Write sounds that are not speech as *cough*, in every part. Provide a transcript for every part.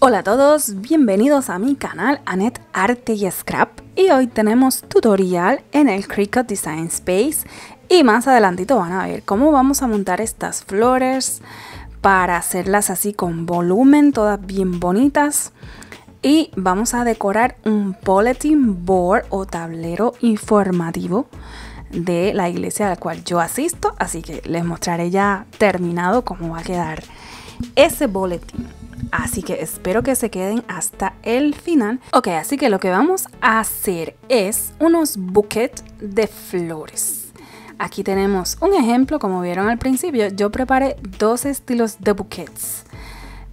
Hola a todos, bienvenidos a mi canal Anet Arte y Scrap y hoy tenemos tutorial en el Cricut Design Space y más adelantito van a ver cómo vamos a montar estas flores para hacerlas así con volumen, todas bien bonitas y vamos a decorar un bulletin board o tablero informativo de la iglesia a la cual yo asisto así que les mostraré ya terminado cómo va a quedar ese boletín Así que espero que se queden hasta el final. Ok, así que lo que vamos a hacer es unos bouquets de flores. Aquí tenemos un ejemplo, como vieron al principio, yo preparé dos estilos de bouquets.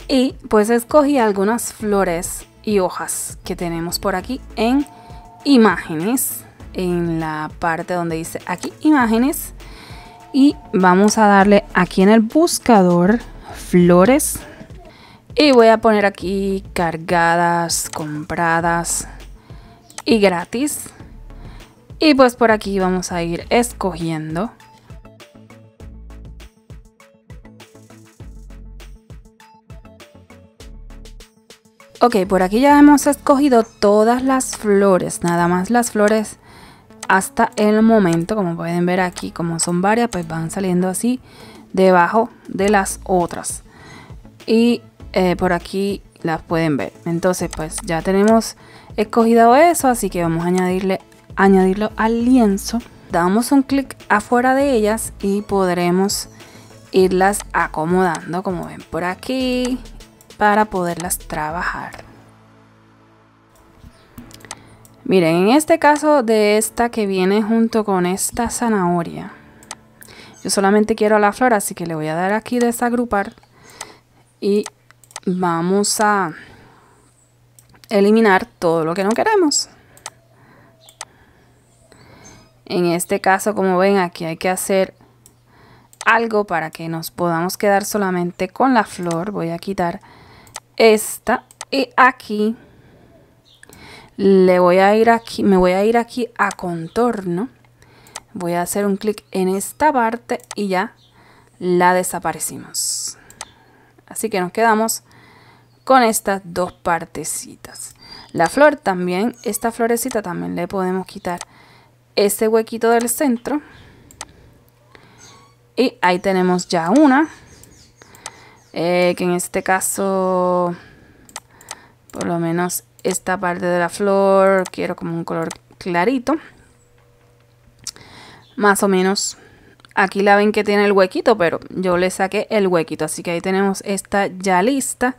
Y pues escogí algunas flores y hojas que tenemos por aquí en imágenes, en la parte donde dice aquí imágenes. Y vamos a darle aquí en el buscador flores y voy a poner aquí cargadas, compradas y gratis. Y pues por aquí vamos a ir escogiendo. Ok, por aquí ya hemos escogido todas las flores, nada más las flores hasta el momento, como pueden ver aquí, como son varias, pues van saliendo así debajo de las otras. Y eh, por aquí las pueden ver. Entonces pues ya tenemos escogido eso, así que vamos a añadirle, añadirlo al lienzo. Damos un clic afuera de ellas y podremos irlas acomodando como ven por aquí para poderlas trabajar. Miren, en este caso de esta que viene junto con esta zanahoria, yo solamente quiero la flor, así que le voy a dar aquí desagrupar y vamos a eliminar todo lo que no queremos. En este caso, como ven, aquí hay que hacer algo para que nos podamos quedar solamente con la flor. Voy a quitar esta y aquí le voy a ir aquí, me voy a ir aquí a contorno. Voy a hacer un clic en esta parte y ya la desaparecimos. Así que nos quedamos con estas dos partecitas. La flor también, esta florecita también le podemos quitar ese huequito del centro. Y ahí tenemos ya una, eh, que en este caso, por lo menos esta parte de la flor, quiero como un color clarito. Más o menos Aquí la ven que tiene el huequito, pero yo le saqué el huequito. Así que ahí tenemos esta ya lista.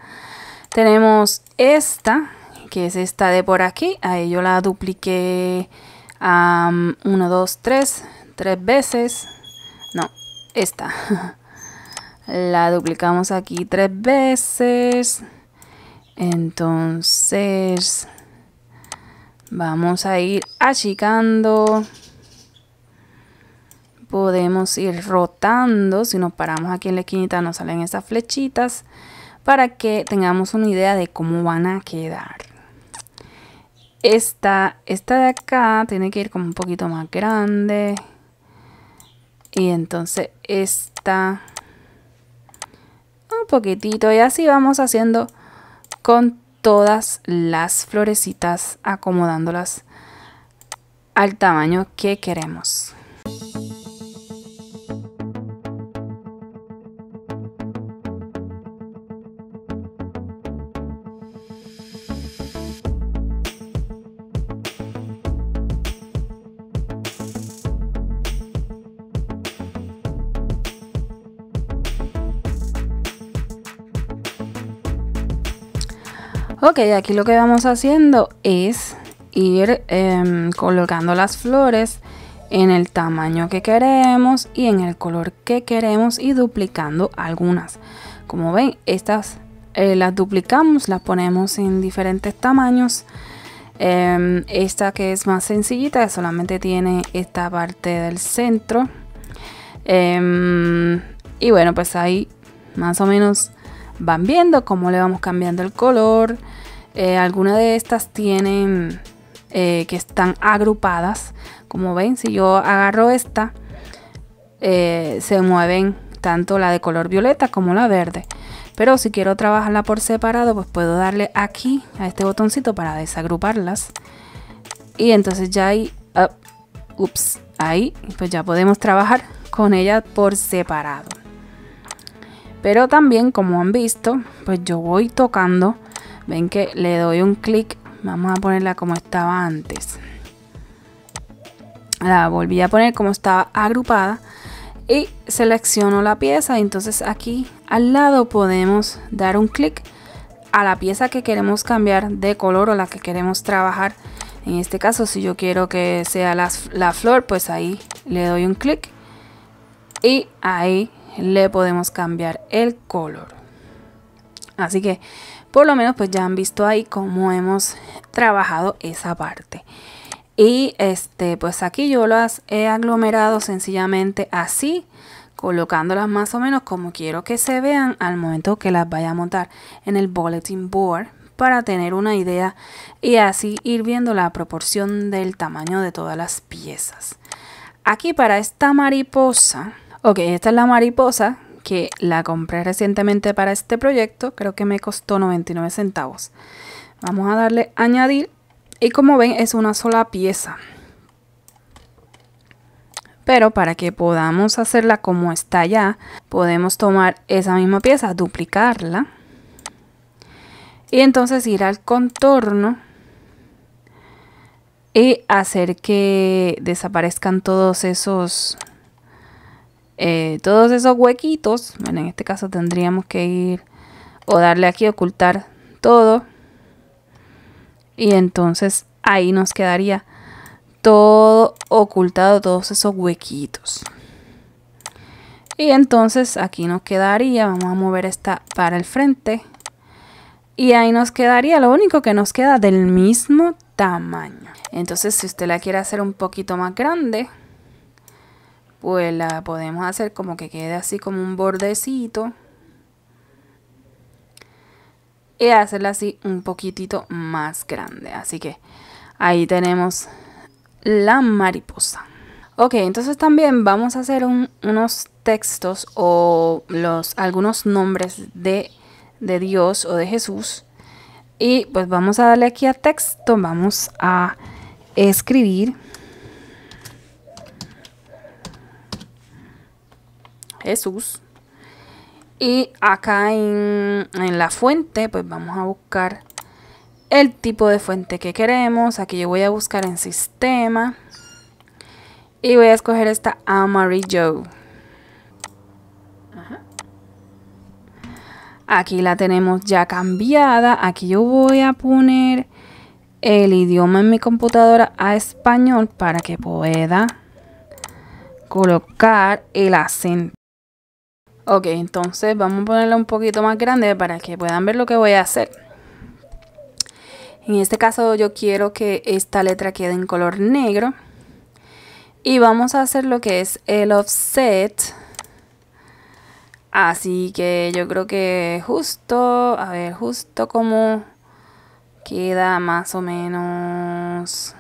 Tenemos esta, que es esta de por aquí. a ello la dupliqué 1, 2, 3, tres veces. No, esta. *laughs* la duplicamos aquí tres veces. Entonces, vamos a ir achicando. Podemos ir rotando. Si nos paramos aquí en la esquinita nos salen esas flechitas para que tengamos una idea de cómo van a quedar. Esta, de acá tiene que ir como un poquito más grande. Y entonces esta un poquitito. Y así vamos haciendo con todas las florecitas acomodándolas al tamaño que queremos. Ok, aquí lo que vamos haciendo es ir em, colocando las flores en el tamaño que queremos y en el color que queremos y duplicando algunas. Como ven, estas eh, las duplicamos, las ponemos en diferentes tamaños. Em, esta que es más sencillita, solamente tiene esta parte del centro. Em, y bueno, pues ahí más o menos van viendo cómo le vamos cambiando el color. Eh, algunas de estas tienen eh, que están agrupadas. Como ven, si yo agarro esta, eh, se mueven tanto la de color violeta como la verde. Pero si quiero trabajarla por separado, pues puedo darle aquí a este botoncito para desagruparlas. Y entonces ya ahí, ah, ups, ahí pues ya podemos trabajar con ella por separado. Pero también, como han visto, pues yo voy tocando Ven que le doy un clic. Vamos a ponerla como estaba antes. La volví a poner como estaba agrupada. Y selecciono la pieza. Entonces aquí al lado podemos dar un clic a la pieza que queremos cambiar de color o la que queremos trabajar. En este caso, si yo quiero que sea la, flor, pues ahí le doy un clic y ahí le podemos cambiar el color. Así que por lo menos pues ya han visto ahí cómo hemos trabajado esa parte. Y este, pues aquí yo las he aglomerado sencillamente así, colocándolas más o menos como quiero que se vean al momento que las vaya a montar en el bulletin board para tener una idea y así ir viendo la proporción del tamaño de todas las piezas. Aquí para esta mariposa, ok, esta es la mariposa que la compré recientemente para este proyecto. Creo que me costó 99 centavos. Vamos a darle añadir. Y como ven es una sola pieza. Pero para que podamos hacerla como está ya, podemos tomar esa misma pieza, duplicarla. Y entonces ir al contorno y hacer que desaparezcan todos esos eh, todos esos huequitos, bueno, en este caso tendríamos que ir o darle aquí ocultar todo y entonces ahí nos quedaría todo ocultado, todos esos huequitos. Y entonces aquí nos quedaría, vamos a mover esta para el frente. Y ahí nos quedaría, lo único que nos queda del mismo tamaño. Entonces si usted la quiere hacer un poquito más grande, pues la podemos hacer como que quede así como un bordecito y hacerla así un poquitito más grande así que ahí tenemos la mariposa ok entonces también vamos a hacer unos textos o los algunos nombres de, de Dios o de Jesús y pues vamos a darle aquí a texto vamos a escribir Jesús. Y acá en, la fuente, pues vamos a buscar el tipo de fuente que queremos. Aquí yo voy a buscar en sistema. Y voy a escoger esta amarillo. Aquí la tenemos ya cambiada. Aquí yo voy a poner el idioma en mi computadora a español para que pueda colocar el acento. Ok, entonces vamos a ponerla un poquito más grande para que puedan ver lo que voy a hacer. En este caso yo quiero que esta letra quede en color negro. Y vamos a hacer lo que es el offset. Así que yo creo que justo, a ver, justo como queda más o menos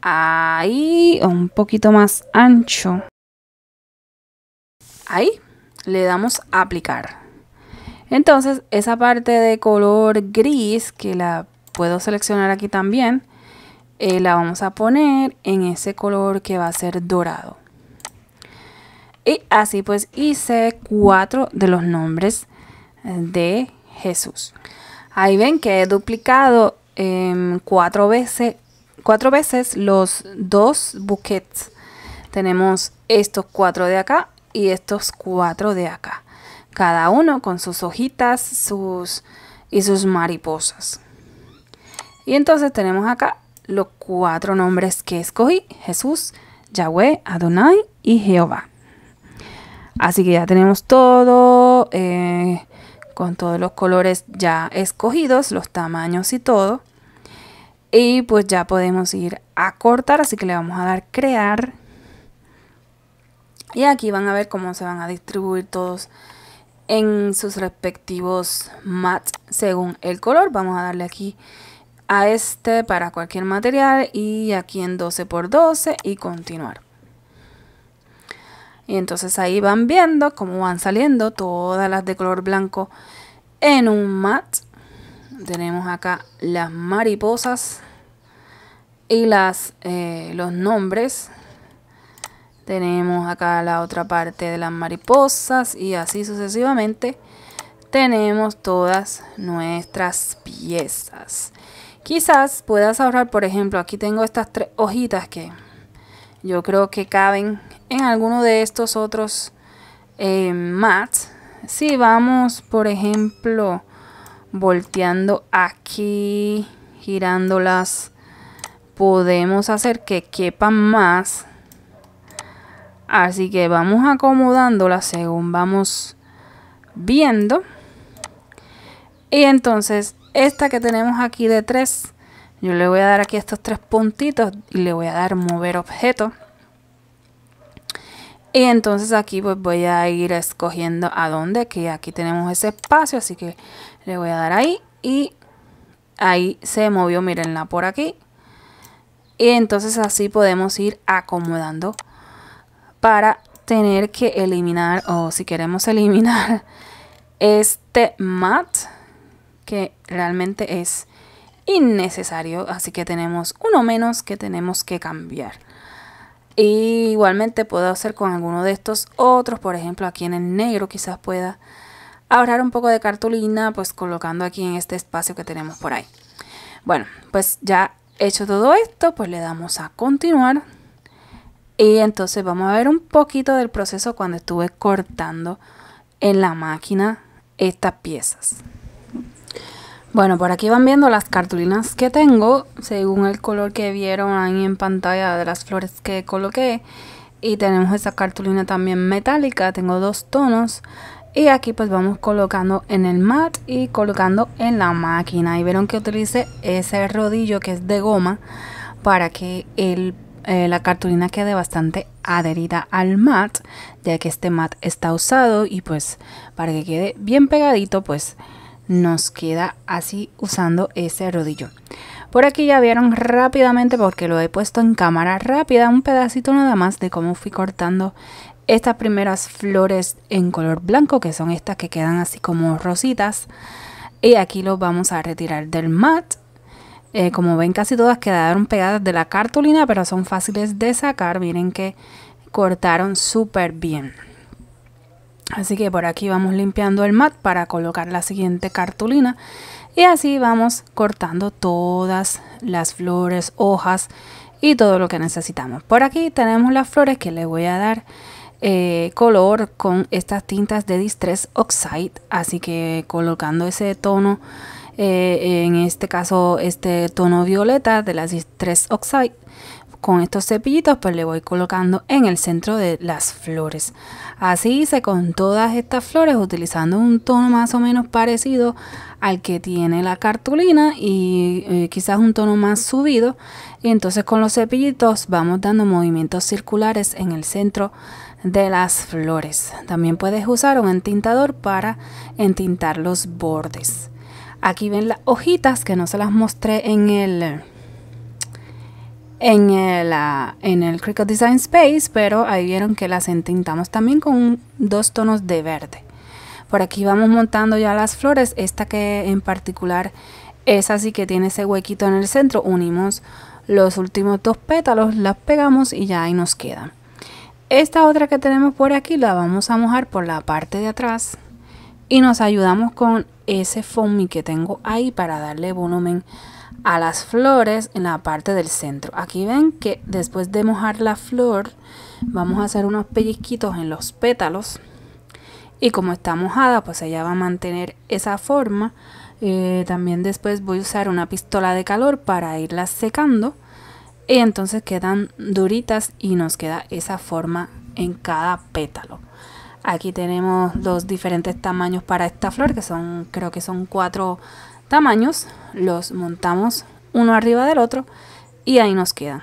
ahí, un poquito más ancho. Ahí le damos a aplicar. Entonces esa parte de color gris que la puedo seleccionar aquí también, eh, la vamos a poner en ese color que va a ser dorado. Y así pues hice cuatro de los nombres de Jesús. Ahí ven que he duplicado em, cuatro, veces, cuatro veces los dos buquets. Tenemos estos cuatro de acá y estos cuatro de acá. Cada uno con sus hojitas sus, y sus mariposas. Y entonces tenemos acá los cuatro nombres que escogí. Jesús, Yahweh, Adonai y Jehová. Así que ya tenemos todo eh, con todos los colores ya escogidos, los tamaños y todo. Y pues ya podemos ir a cortar, así que le vamos a dar crear y aquí van a ver cómo se van a distribuir todos en sus respectivos mats según el color. Vamos a darle aquí a este para cualquier material y aquí en 12 x 12 y continuar. Y entonces ahí van viendo cómo van saliendo todas las de color blanco en un mat. Tenemos acá las mariposas y las, eh, los nombres tenemos acá la otra parte de las mariposas y así sucesivamente tenemos todas nuestras piezas. Quizás puedas ahorrar, por ejemplo, aquí tengo estas tres hojitas que yo creo que caben en alguno de estos otros eh, mats. Si vamos, por ejemplo, volteando aquí, girándolas, podemos hacer que quepan más Así que vamos acomodándola según vamos viendo. Y entonces esta que tenemos aquí de tres, yo le voy a dar aquí estos tres puntitos y le voy a dar mover objeto. Y entonces aquí pues voy a ir escogiendo a dónde, que aquí tenemos ese espacio, así que le voy a dar ahí y ahí se movió, mirenla por aquí. Y entonces así podemos ir acomodando para tener que eliminar o si queremos eliminar *laughs* este mat que realmente es innecesario así que tenemos uno menos que tenemos que cambiar y igualmente puedo hacer con alguno de estos otros por ejemplo aquí en el negro quizás pueda ahorrar un poco de cartulina pues colocando aquí en este espacio que tenemos por ahí bueno pues ya hecho todo esto pues le damos a continuar y entonces vamos a ver un poquito del proceso cuando estuve cortando en la máquina estas piezas. Bueno, por aquí van viendo las cartulinas que tengo, según el color que vieron ahí en pantalla de las flores que coloqué. Y tenemos esa cartulina también metálica, tengo dos tonos. Y aquí pues vamos colocando en el mat y colocando en la máquina. Y vieron que utilice ese rodillo que es de goma para que el eh, la cartulina quede bastante adherida al mat, ya que este mat está usado y pues para que quede bien pegadito, pues nos queda así usando ese rodillo. Por aquí ya vieron rápidamente, porque lo he puesto en cámara rápida, un pedacito nada más de cómo fui cortando estas primeras flores en color blanco, que son estas que quedan así como rositas. Y aquí lo vamos a retirar del mat eh, como ven, casi todas quedaron pegadas de la cartulina, pero son fáciles de sacar. Miren que cortaron súper bien. Así que por aquí vamos limpiando el mat para colocar la siguiente cartulina. Y así vamos cortando todas las flores, hojas y todo lo que necesitamos. Por aquí tenemos las flores que le voy a dar eh, color con estas tintas de Distress Oxide. Así que colocando ese tono eh, en este caso este tono violeta de las 3 Oxide con estos cepillitos pues le voy colocando en el centro de las flores así hice con todas estas flores utilizando un tono más o menos parecido al que tiene la cartulina y eh, quizás un tono más subido y entonces con los cepillitos vamos dando movimientos circulares en el centro de las flores también puedes usar un entintador para entintar los bordes Aquí ven las hojitas que no se las mostré en el en el, ah, en el Cricut Design Space, pero ahí vieron que las entintamos también con dos tonos de verde. Por aquí vamos montando ya las flores, esta que en particular es así que tiene ese huequito en el centro, unimos los últimos dos pétalos, las pegamos y ya ahí nos queda. Esta otra que tenemos por aquí la vamos a mojar por la parte de atrás y nos ayudamos con ese foamy que tengo ahí para darle volumen a las flores en la parte del centro. Aquí ven que después de mojar la flor vamos a hacer unos pellizquitos en los pétalos y como está mojada pues ella va a mantener esa forma. Eh, también después voy a usar una pistola de calor para irla secando y entonces quedan duritas y nos queda esa forma en cada pétalo. Aquí tenemos dos diferentes tamaños para esta flor, que son, creo que son cuatro tamaños. Los montamos uno arriba del otro y ahí nos quedan.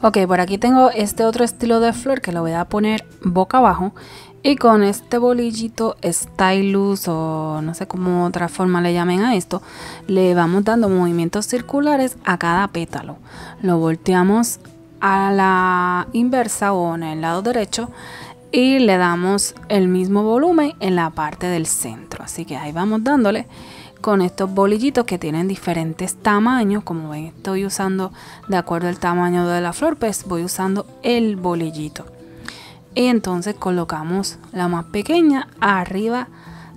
Ok, por aquí tengo este otro estilo de flor que lo voy a poner boca abajo. Y con este bolillito stylus o no sé cómo otra forma le llamen a esto, le vamos dando movimientos circulares a cada pétalo. Lo volteamos a la inversa o en el lado derecho y le damos el mismo volumen en la parte del centro. Así que ahí vamos dándole con estos bolillitos que tienen diferentes tamaños. Como ven, estoy usando de acuerdo al tamaño de la flor, pues voy usando el bolillito. Y entonces colocamos la más pequeña arriba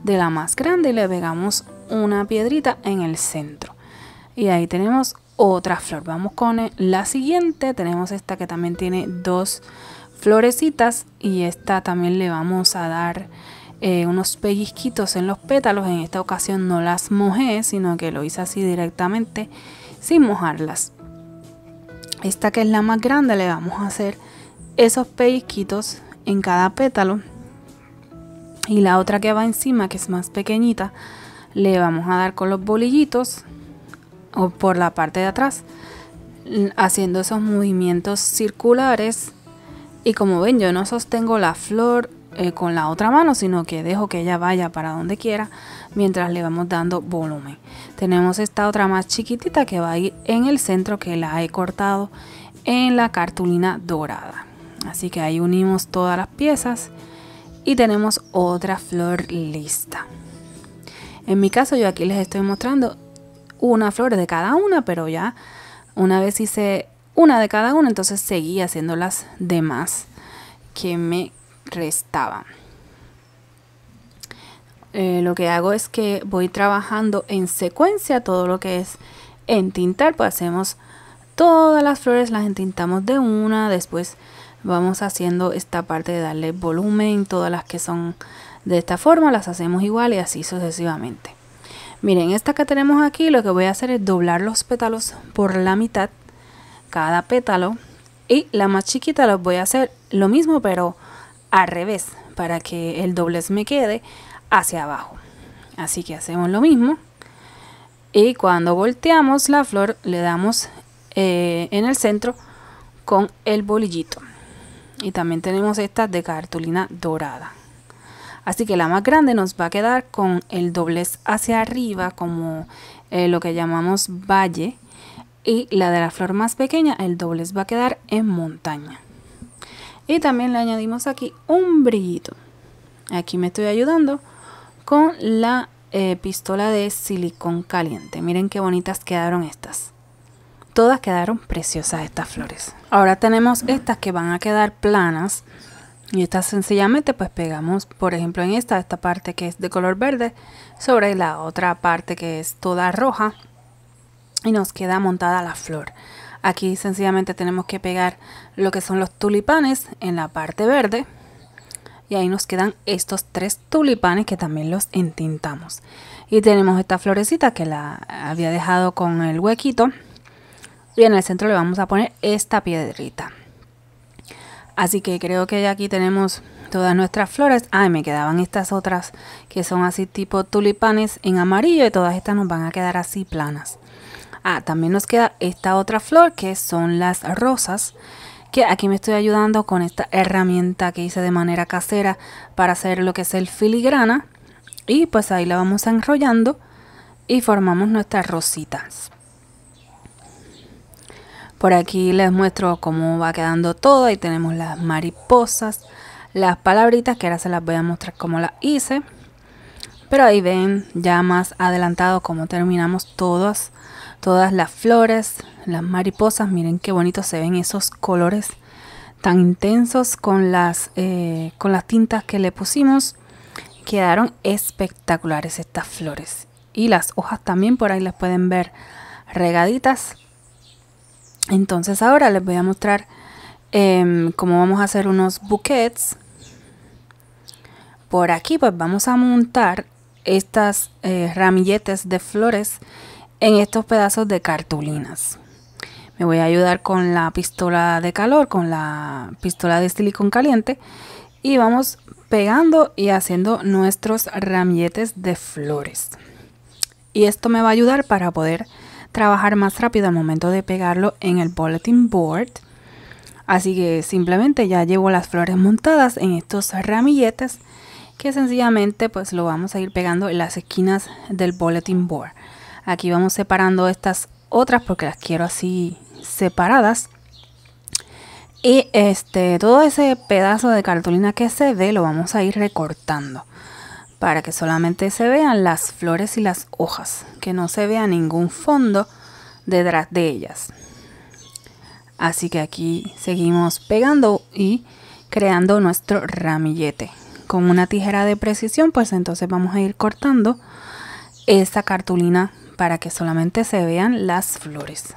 de la más grande y le pegamos una piedrita en el centro. Y ahí tenemos otra flor. Vamos con la siguiente. Tenemos esta que también tiene dos florecitas y esta también le vamos a dar eh, unos pellizquitos en los pétalos. En esta ocasión no las mojé, sino que lo hice así directamente sin mojarlas. Esta que es la más grande le vamos a hacer esos pellizquitos en cada pétalo. Y la otra que va encima, que es más pequeñita, le vamos a dar con los bolillitos o por la parte de atrás, haciendo esos movimientos circulares. Y como ven, yo no sostengo la flor eh, con la otra mano, sino que dejo que ella vaya para donde quiera mientras le vamos dando volumen. Tenemos esta otra más chiquitita que va a ir en el centro que la he cortado en la cartulina dorada. Así que ahí unimos todas las piezas y tenemos otra flor lista. En mi caso yo aquí les estoy mostrando una flor de cada una, pero ya una vez hice una de cada una, entonces seguí haciendo las demás que me restaban. Eh, lo que hago es que voy trabajando en secuencia todo lo que es entintar, pues hacemos todas las flores, las entintamos de una, después vamos haciendo esta parte de darle volumen, todas las que son de esta forma las hacemos igual y así sucesivamente. Miren, esta que tenemos aquí lo que voy a hacer es doblar los pétalos por la mitad, cada pétalo, y la más chiquita los voy a hacer lo mismo pero revés para que el doblez me quede hacia abajo. Así que hacemos lo mismo y cuando volteamos la flor le damos eh, en el centro con el bolillito. Y también tenemos esta de cartulina dorada. Así que la más grande nos va a quedar con el doblez hacia arriba como eh, lo que llamamos valle y la de la flor más pequeña el doblez va a quedar en montaña. Y también le añadimos aquí un brillito. Aquí me estoy ayudando con la eh, pistola de silicón caliente. Miren qué bonitas quedaron estas. Todas quedaron preciosas estas flores. Ahora tenemos estas que van a quedar planas. Y estas sencillamente pues pegamos, por ejemplo, en esta, esta parte que es de color verde, sobre la otra parte que es toda roja. Y nos queda montada la flor. Aquí sencillamente tenemos que pegar lo que son los tulipanes en la parte verde. Y ahí nos quedan estos tres tulipanes que también los entintamos. Y tenemos esta florecita que la había dejado con el huequito. Y en el centro le vamos a poner esta piedrita. Así que creo que ya aquí tenemos todas nuestras flores. Ay, me quedaban estas otras que son así tipo tulipanes en amarillo y todas estas nos van a quedar así planas. Ah, también nos queda esta otra flor que son las rosas que aquí me estoy ayudando con esta herramienta que hice de manera casera para hacer lo que es el filigrana y pues ahí la vamos enrollando y formamos nuestras rositas por aquí les muestro cómo va quedando todo ahí tenemos las mariposas las palabritas que ahora se las voy a mostrar cómo las hice pero ahí ven ya más adelantado cómo terminamos todas todas las flores, las mariposas, miren qué bonito se ven esos colores tan intensos con las, eh, con las tintas que le pusimos. Quedaron espectaculares estas flores. Y las hojas también por ahí las pueden ver regaditas. Entonces ahora les voy a mostrar em, cómo vamos a hacer unos bouquets. Por aquí pues vamos a montar estas eh, ramilletes de flores en estos pedazos de cartulinas. Me voy a ayudar con la pistola de calor, con la pistola de silicón caliente y vamos pegando y haciendo nuestros ramilletes de flores. Y esto me va a ayudar para poder trabajar más rápido al momento de pegarlo en el bulletin board. Así que simplemente ya llevo las flores montadas en estos ramilletes que sencillamente pues lo vamos a ir pegando en las esquinas del bulletin board. Aquí vamos separando estas otras porque las quiero así separadas. Y este, todo ese pedazo de cartulina que se ve lo vamos a ir recortando para que solamente se vean las flores y las hojas, que no se vea ningún fondo detrás de ellas. Así que aquí seguimos pegando y creando nuestro ramillete. Con una tijera de precisión, pues entonces vamos a ir cortando esta cartulina para que solamente se vean las flores.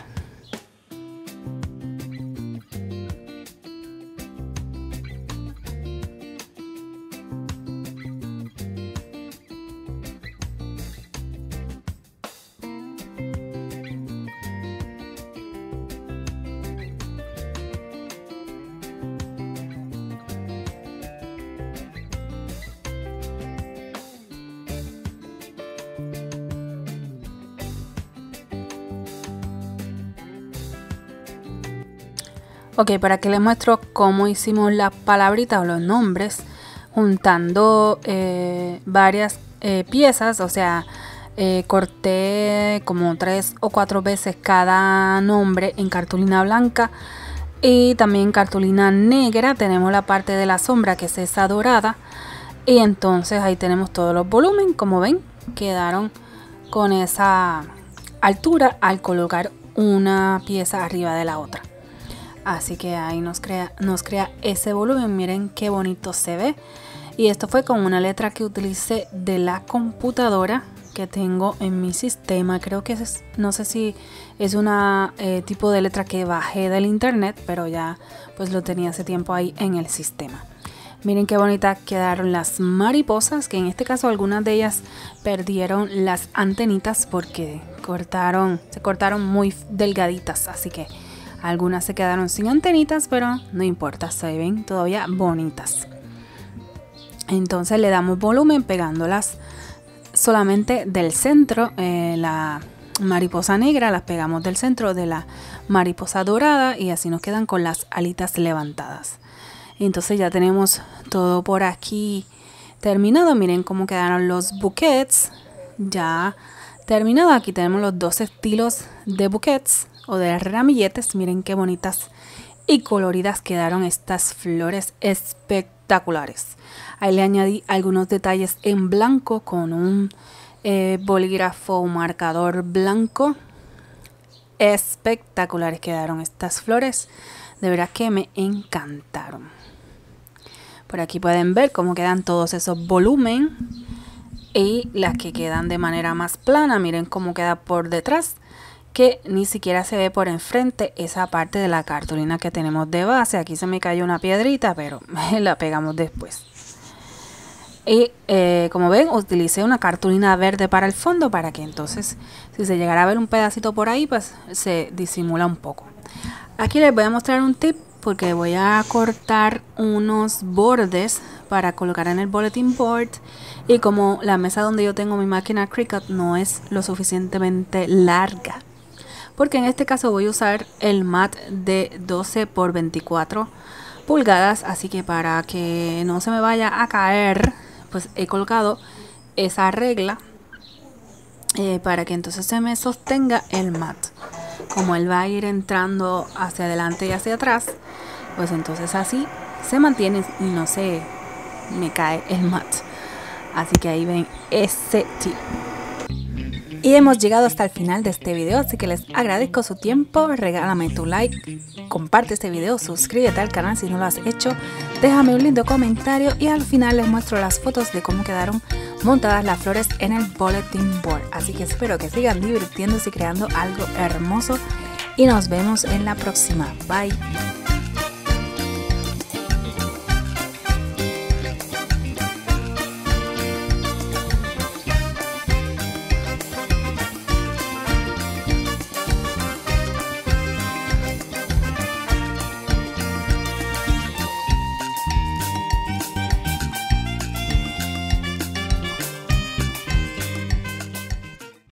Ok, para que les muestro cómo hicimos las palabritas o los nombres juntando eh, varias eh, piezas, o sea, eh, corté como tres o cuatro veces cada nombre en cartulina blanca y también cartulina negra tenemos la parte de la sombra que es esa dorada y entonces ahí tenemos todos los volumen, como ven, quedaron con esa altura al colocar una pieza arriba de la otra. Así que ahí nos crea, nos crea ese volumen. Miren qué bonito se ve. Y esto fue con una letra que utilicé de la computadora que tengo en mi sistema. Creo que es, no sé si es un eh, tipo de letra que bajé del internet, pero ya pues lo tenía hace tiempo ahí en el sistema. Miren qué bonitas quedaron las mariposas, que en este caso algunas de ellas perdieron las antenitas porque cortaron, se cortaron muy delgaditas, así que algunas se quedaron sin antenitas, pero no importa, se ven todavía bonitas. Entonces le damos volumen pegándolas solamente del centro, eh, la mariposa negra, las pegamos del centro de la mariposa dorada y así nos quedan con las alitas levantadas. Entonces ya tenemos todo por aquí terminado. Miren cómo quedaron los buquets ya terminado. Aquí tenemos los dos estilos de buquets o de las ramilletes. Miren qué bonitas y coloridas quedaron estas flores espectaculares. Ahí le añadí algunos detalles en blanco con un eh, bolígrafo o marcador blanco. Espectaculares quedaron estas flores. De verdad que me encantaron. Por aquí pueden ver cómo quedan todos esos volumen y las que quedan de manera más plana. Miren cómo queda por detrás que ni siquiera se ve por enfrente esa parte de la cartulina que tenemos de base. Aquí se me cayó una piedrita, pero *laughs* la pegamos después. Y eh, como ven, utilicé una cartulina verde para el fondo para que entonces, si se llegara a ver un pedacito por ahí, pues se disimula un poco. Aquí les voy a mostrar un tip porque voy a cortar unos bordes para colocar en el bulletin board. Y como la mesa donde yo tengo mi máquina Cricut no es lo suficientemente larga, porque en este caso voy a usar el mat de 12 por 24 pulgadas así que para que no se me vaya a caer pues he colocado esa regla eh, para que entonces se me sostenga el mat como él va a ir entrando hacia adelante y hacia atrás pues entonces así se mantiene y no se me cae el mat así que ahí ven ese tip y hemos llegado hasta el final de este video, así que les agradezco su tiempo, regálame tu like, comparte este video, suscríbete al canal si no lo has hecho, déjame un lindo comentario y al final les muestro las fotos de cómo quedaron montadas las flores en el bulletin board. Así que espero que sigan divirtiéndose y creando algo hermoso y nos vemos en la próxima. Bye.